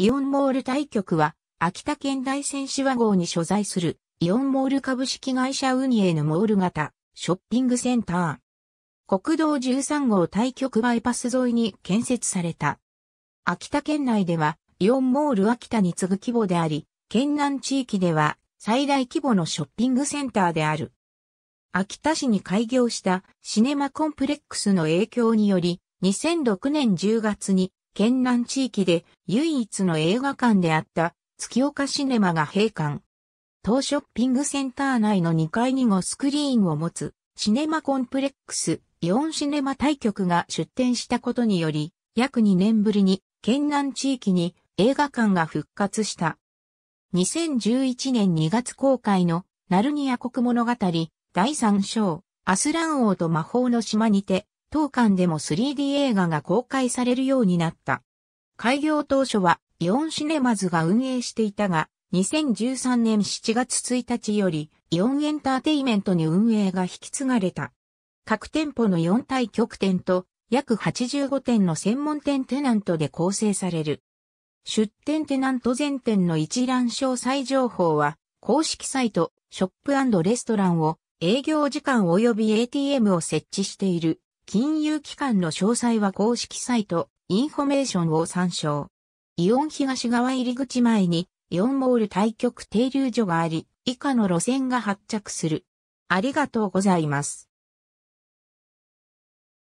イオンモール対局は、秋田県大仙市和号に所在する、イオンモール株式会社運営のモール型、ショッピングセンター。国道13号対局バイパス沿いに建設された。秋田県内では、イオンモール秋田に次ぐ規模であり、県南地域では、最大規模のショッピングセンターである。秋田市に開業したシネマコンプレックスの影響により、2006年10月に県南地域で唯一の映画館であった月岡シネマが閉館。当ショッピングセンター内の2階にもスクリーンを持つシネマコンプレックスイオンシネマ対局が出展したことにより約2年ぶりに県南地域に映画館が復活した。2011年2月公開のナルニア国物語第3章アスラン王と魔法の島にて当館でも 3D 映画が公開されるようになった。開業当初はイオンシネマズが運営していたが、2013年7月1日よりイオンエンターテイメントに運営が引き継がれた。各店舗の4対局店と約85店の専門店テナントで構成される。出店テナント全店の一覧詳細情報は公式サイト、ショップレストランを営業時間及び ATM を設置している金融機関の詳細は公式サイト、インフォメーションを参照。イオン東側入り口前に、イオンモール対局停留所があり、以下の路線が発着する。ありがとうございます。